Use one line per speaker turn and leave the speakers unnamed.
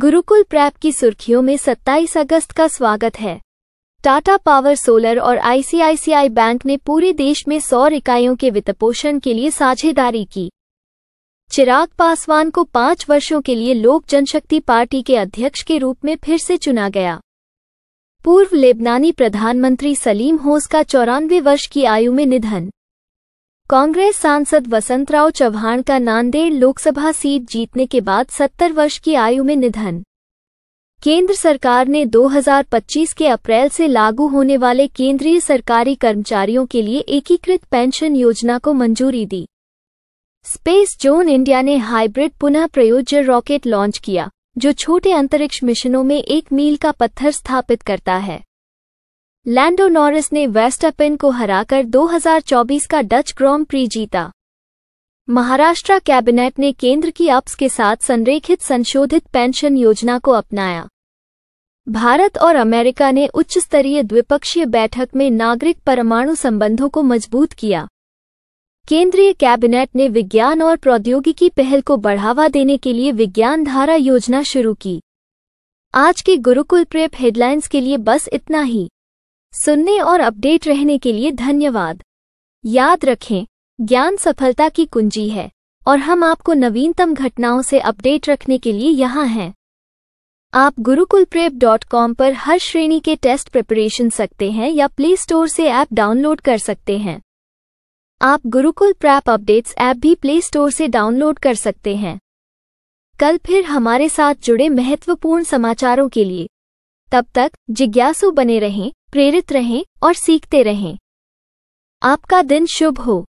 Gurukul prep की सुर्खियों में 27 अगस्त का स्वागत है टाटा पावर सोलर और आईसीआईसीआई बैंक ने पूरे देश में सौर इकाइयों के वित्तपोषण के लिए साझेदारी की चिराग पासवान को पाँच वर्षों के लिए लोक जनशक्ति पार्टी के अध्यक्ष के रूप में फिर से चुना गया पूर्व लेबनानी प्रधानमंत्री सलीम होस का चौरानवे वर्ष की आयु में निधन कांग्रेस सांसद वसंतराव चव्हाण का नांदेड़ लोकसभा सीट जीतने के बाद 70 वर्ष की आयु में निधन केंद्र सरकार ने 2025 के अप्रैल से लागू होने वाले केंद्रीय सरकारी कर्मचारियों के लिए एकीकृत पेंशन योजना को मंजूरी दी स्पेस जोन इंडिया ने हाइब्रिड पुनः प्रयोज्य रॉकेट लॉन्च किया जो छोटे अंतरिक्ष मिशनों में एक मील का पत्थर स्थापित करता है लैंडो नॉरिस ने वेस्टअपिन को हराकर 2024 का डच ग्रॉम प्री जीता महाराष्ट्र कैबिनेट ने केंद्र की अप्स के साथ संरेखित संशोधित पेंशन योजना को अपनाया भारत और अमेरिका ने उच्च स्तरीय द्विपक्षीय बैठक में नागरिक परमाणु संबंधों को मजबूत किया केंद्रीय कैबिनेट ने विज्ञान और प्रौद्योगिकी पहल को बढ़ावा देने के लिए विज्ञान धारा योजना शुरू की आज के गुरुकुल प्रेप हेडलाइंस के लिए बस इतना ही सुनने और अपडेट रहने के लिए धन्यवाद याद रखें ज्ञान सफलता की कुंजी है और हम आपको नवीनतम घटनाओं से अपडेट रखने के लिए यहाँ हैं आप गुरुकुल प्रेप डॉट कॉम पर हर श्रेणी के टेस्ट प्रिपरेशन सकते हैं या प्ले स्टोर से ऐप डाउनलोड कर सकते हैं आप गुरुकुल प्रैप अपडेट्स ऐप भी प्ले स्टोर से डाउनलोड कर सकते हैं कल फिर हमारे साथ जुड़े महत्वपूर्ण समाचारों के लिए तब तक जिज्ञासु बने रहें प्रेरित रहें और सीखते रहें आपका दिन शुभ हो